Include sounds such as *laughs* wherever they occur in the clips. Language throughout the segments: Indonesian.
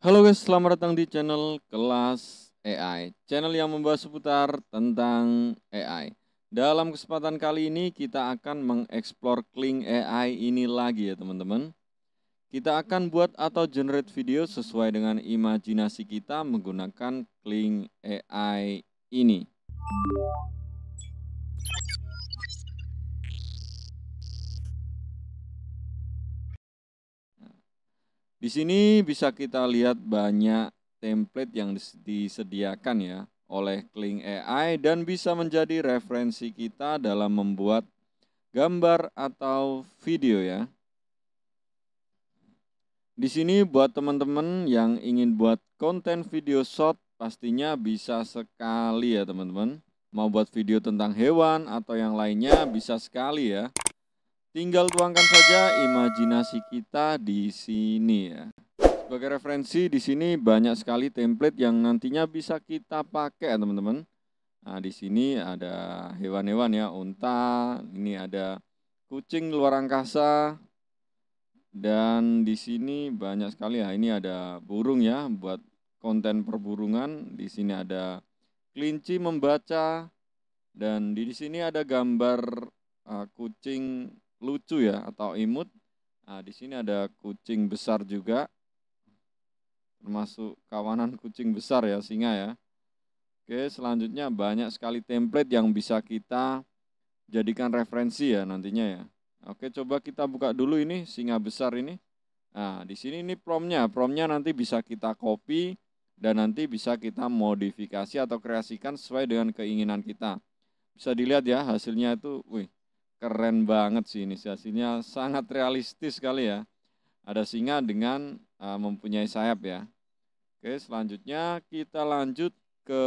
Halo guys, selamat datang di channel Kelas AI. Channel yang membahas seputar tentang AI. Dalam kesempatan kali ini kita akan mengeksplor Kling AI ini lagi ya teman-teman. Kita akan buat atau generate video sesuai dengan imajinasi kita menggunakan Kling AI ini. Di sini bisa kita lihat banyak template yang disediakan ya oleh Kling AI dan bisa menjadi referensi kita dalam membuat gambar atau video ya. Di sini buat teman-teman yang ingin buat konten video short pastinya bisa sekali ya teman-teman. Mau buat video tentang hewan atau yang lainnya bisa sekali ya. Tinggal tuangkan saja imajinasi kita di sini ya. Sebagai referensi di sini banyak sekali template yang nantinya bisa kita pakai ya, teman-teman. Nah, di sini ada hewan-hewan ya, unta, ini ada kucing luar angkasa, dan di sini banyak sekali ya ini ada burung ya buat konten perburungan di sini ada kelinci membaca dan di sini ada gambar uh, kucing lucu ya atau imut. Nah, di sini ada kucing besar juga. Termasuk kawanan kucing besar ya, singa ya. Oke, selanjutnya banyak sekali template yang bisa kita jadikan referensi ya nantinya ya. Oke, coba kita buka dulu ini singa besar ini. Nah, di sini ini promnya. Promnya nanti bisa kita copy dan nanti bisa kita modifikasi atau kreasikan sesuai dengan keinginan kita. Bisa dilihat ya hasilnya itu, wih, keren banget sih inisiasinya sangat realistis sekali ya ada singa dengan uh, mempunyai sayap ya oke selanjutnya kita lanjut ke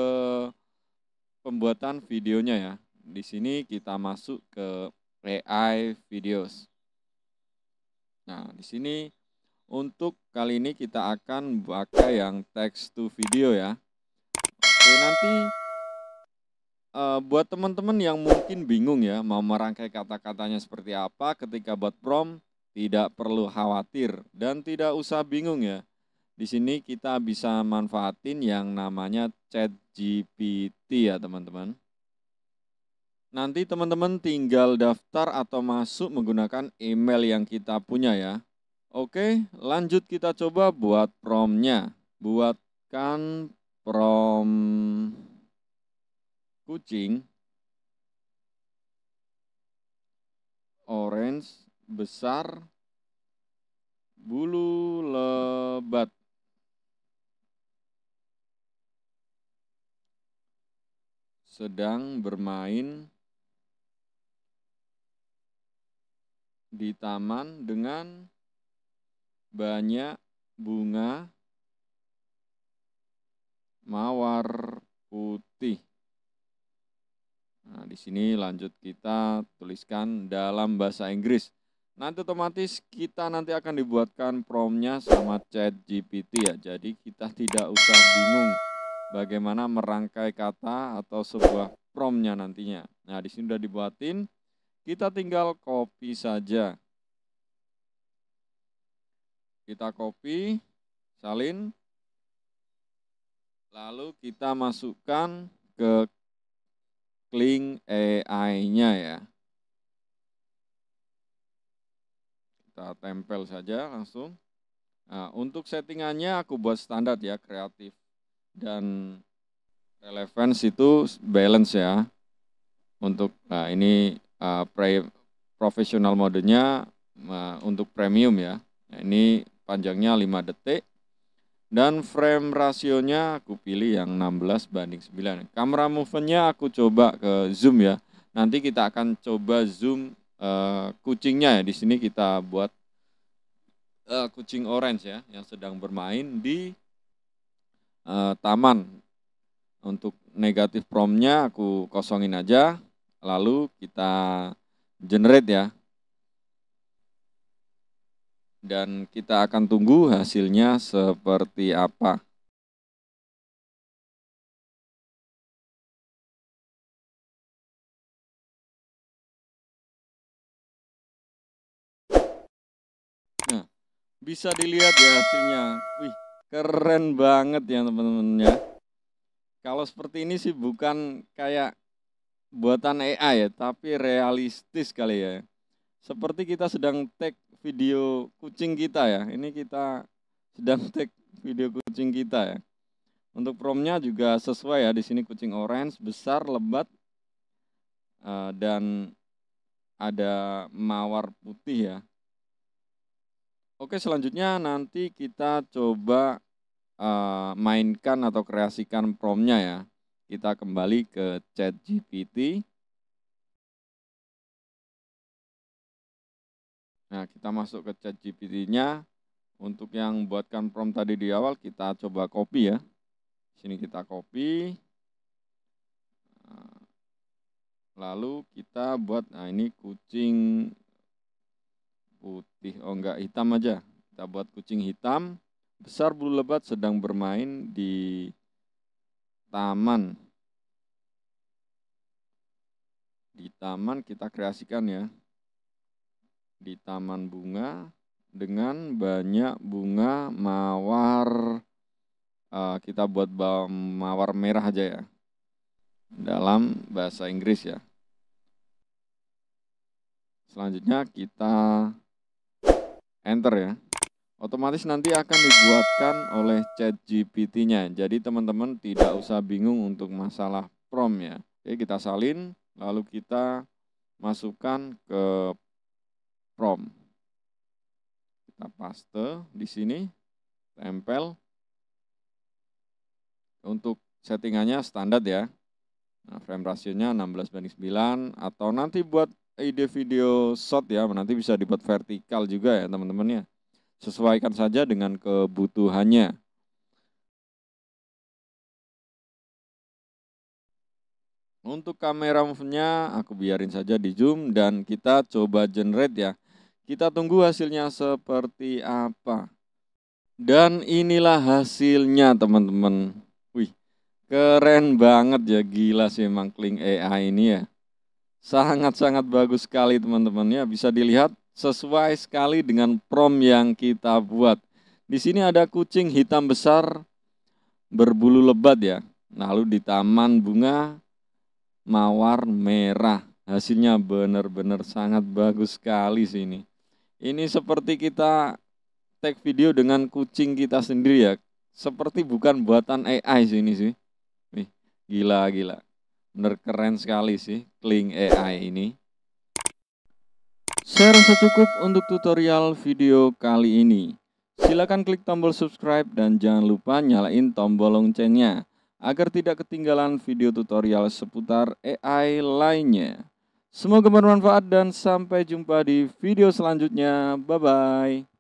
pembuatan videonya ya di sini kita masuk ke AI videos nah di sini untuk kali ini kita akan pakai yang text to video ya oke nanti uh, buat teman-teman yang mungkin bingung ya mau merangkai kata-katanya seperti apa ketika buat prom tidak perlu khawatir dan tidak usah bingung ya. Di sini kita bisa manfaatin yang namanya chat GPT ya teman-teman. Nanti teman-teman tinggal daftar atau masuk menggunakan email yang kita punya ya. Oke, lanjut kita coba buat promnya. Buatkan prom kucing, orange besar, bulu lebat. sedang bermain di taman dengan banyak bunga mawar putih di sini lanjut kita tuliskan dalam bahasa Inggris. Nanti otomatis kita nanti akan dibuatkan promnya sama chat GPT ya. Jadi kita tidak usah bingung bagaimana merangkai kata atau sebuah promnya nantinya. Nah di sini sudah dibuatin, kita tinggal copy saja. Kita copy, salin, lalu kita masukkan ke link AI-nya ya. Kita tempel saja langsung. Nah, untuk settingannya aku buat standar ya, kreatif dan relevance itu balance ya. Untuk nah ini uh, pre profesional modenya uh, untuk premium ya. Nah, ini panjangnya 5 detik dan frame rasionya aku pilih yang 16 banding 9. Kamera movementnya aku coba ke zoom ya. Nanti kita akan coba zoom uh, kucingnya ya. Di sini kita buat uh, kucing orange ya yang sedang bermain di uh, taman. Untuk negatif promnya aku kosongin aja. Lalu kita generate ya dan kita akan tunggu hasilnya seperti apa. Nah, bisa dilihat ya hasilnya. Wih, keren banget ya teman-teman ya. Kalau seperti ini sih bukan kayak buatan AI ya, tapi realistis kali ya. Seperti kita sedang take video kucing kita ya. Ini kita sedang *laughs* take video kucing kita ya. Untuk promnya juga sesuai ya. Di sini kucing orange, besar, lebat, eh, dan ada mawar putih ya. Oke selanjutnya nanti kita coba eh, mainkan atau kreasikan promnya ya. Kita kembali ke chat GPT. Nah, kita masuk ke chat GPT-nya. Untuk yang buatkan prompt tadi di awal, kita coba copy ya. Sini kita copy. Nah, lalu kita buat, nah ini kucing putih, oh enggak, hitam aja. Kita buat kucing hitam, besar bulu lebat sedang bermain di taman. Di taman kita kreasikan ya di taman bunga dengan banyak bunga mawar uh, kita buat mawar merah aja ya dalam bahasa Inggris ya selanjutnya kita enter ya otomatis nanti akan dibuatkan oleh chat GPT nya jadi teman-teman tidak usah bingung untuk masalah prom ya Oke kita salin lalu kita masukkan ke from. Kita paste di sini, tempel. Untuk settingannya standar ya. Nah, frame rasionya 16 banding 9 atau nanti buat ide video shot ya, nanti bisa dibuat vertikal juga ya teman-teman ya. Sesuaikan saja dengan kebutuhannya. Untuk kamera move-nya aku biarin saja di zoom dan kita coba generate ya. Kita tunggu hasilnya seperti apa. Dan inilah hasilnya teman-teman. Wih, keren banget ya. Gila sih emang Kling AI ini ya. Sangat-sangat bagus sekali teman-teman ya. Bisa dilihat sesuai sekali dengan prom yang kita buat. Di sini ada kucing hitam besar berbulu lebat ya. Lalu di taman bunga mawar merah. Hasilnya benar-benar sangat bagus sekali sih ini. Ini seperti kita take video dengan kucing kita sendiri ya. Seperti bukan buatan AI sih ini sih. Nih, gila gila. Bener keren sekali sih Kling AI ini. Saya rasa cukup untuk tutorial video kali ini. Silakan klik tombol subscribe dan jangan lupa nyalain tombol loncengnya agar tidak ketinggalan video tutorial seputar AI lainnya. Semoga bermanfaat dan sampai jumpa di video selanjutnya. Bye bye.